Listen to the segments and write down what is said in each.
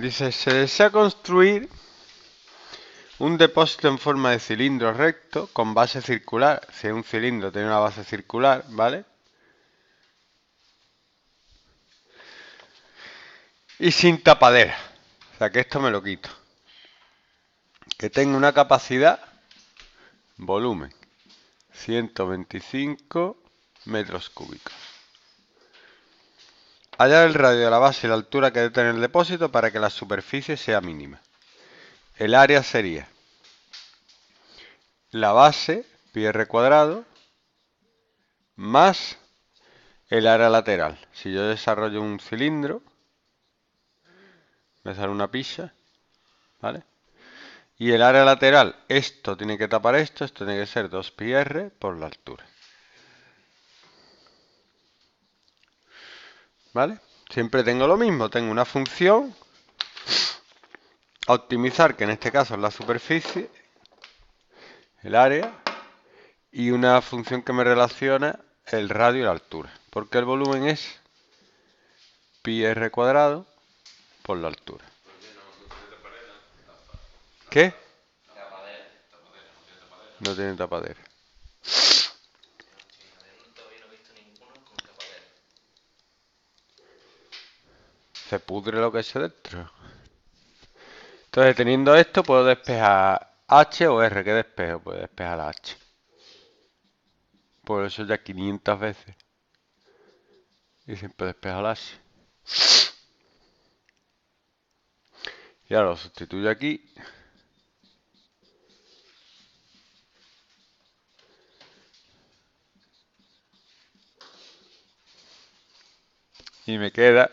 Dice, se desea construir un depósito en forma de cilindro recto con base circular. Si es un cilindro, tiene una base circular, ¿vale? Y sin tapadera. O sea, que esto me lo quito. Que tenga una capacidad, volumen, 125 metros cúbicos. Hallar el radio de la base y la altura que debe tener el depósito para que la superficie sea mínima. El área sería la base, pi r cuadrado, más el área lateral. Si yo desarrollo un cilindro, me sale una pizza, ¿vale? Y el área lateral, esto tiene que tapar esto, esto tiene que ser 2pi r por la altura. ¿Vale? Siempre tengo lo mismo, tengo una función a optimizar, que en este caso es la superficie, el área, y una función que me relaciona el radio y la altura, porque el volumen es pi r cuadrado por la altura. ¿Qué? No tiene tapadera. se pudre lo que es dentro. Entonces, teniendo esto, puedo despejar H o R. que despejo? Puedo despejar H. Por eso ya 500 veces. Y siempre despeja la H. Y ahora lo sustituyo aquí. Y me queda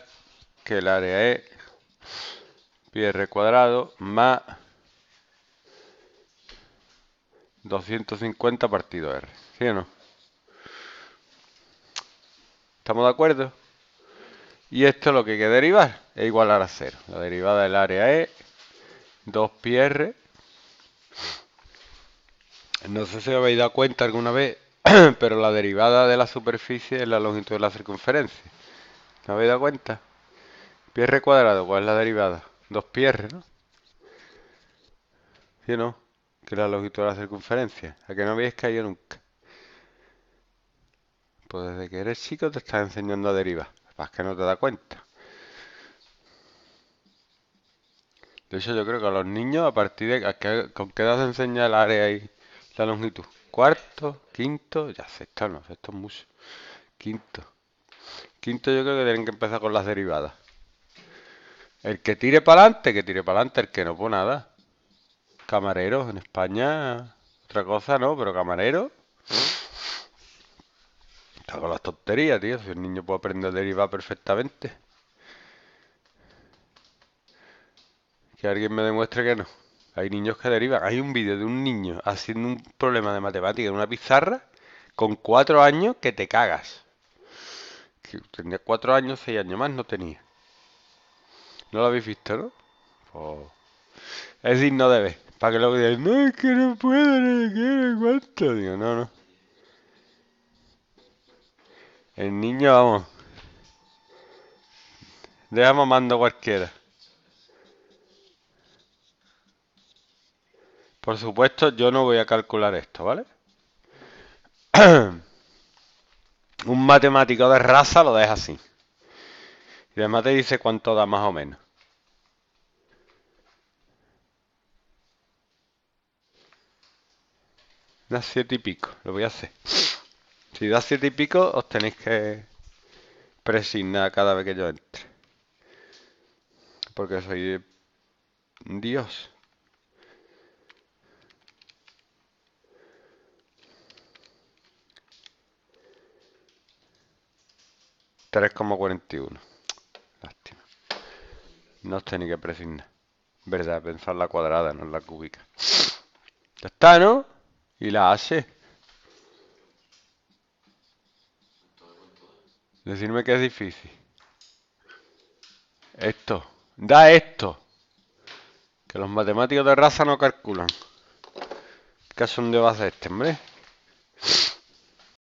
que el área es pi r cuadrado, más 250 partido R. ¿Sí o no? ¿Estamos de acuerdo? Y esto es lo que hay que derivar es igualar a cero. La derivada del área es 2pi R. No sé si habéis dado cuenta alguna vez, pero la derivada de la superficie es la longitud de la circunferencia. ¿No habéis dado cuenta? ¿Pierre cuadrado, ¿cuál pues, es la derivada? 2pi ¿no? y no? Que es la longitud de la circunferencia. A que no habéis caído nunca. Pues desde que eres chico te estás enseñando a derivar. es que no te da cuenta. De hecho, yo creo que a los niños, a partir de... que, ¿Con qué edad se enseña el área y la longitud? Cuarto, quinto, ya sexto no, sexto es mucho. Quinto. Quinto yo creo que tienen que empezar con las derivadas. El que tire para adelante, que tire para adelante, el que no, pone nada. Camareros en España, otra cosa no, pero camarero. Está con las tonterías, tío. Si el niño puede aprender a derivar perfectamente. Que alguien me demuestre que no. Hay niños que derivan. Hay un vídeo de un niño haciendo un problema de matemática en una pizarra con cuatro años que te cagas. Que tenía cuatro años, seis años más, no tenía. ¿No lo habéis visto, no? Pues, es decir, no debe. Para que lo digáis, no, es que no puedo, no quiero, cuánto. Digo, no, no. El niño, vamos. Dejamos mando cualquiera. Por supuesto, yo no voy a calcular esto, ¿vale? Un matemático de raza lo deja así. Y además te dice cuánto da más o menos. Da siete y pico, lo voy a hacer. Si da siete y pico, os tenéis que presignar cada vez que yo entre. Porque soy Dios. Tres como cuarenta uno. Lástima. No os tenéis que presignar. Verdad, pensar la cuadrada, no en la cúbica. Ya está, ¿no? Y la hace. Decirme que es difícil. Esto. Da esto. Que los matemáticos de raza no calculan. ¿Qué son de base este, hombre?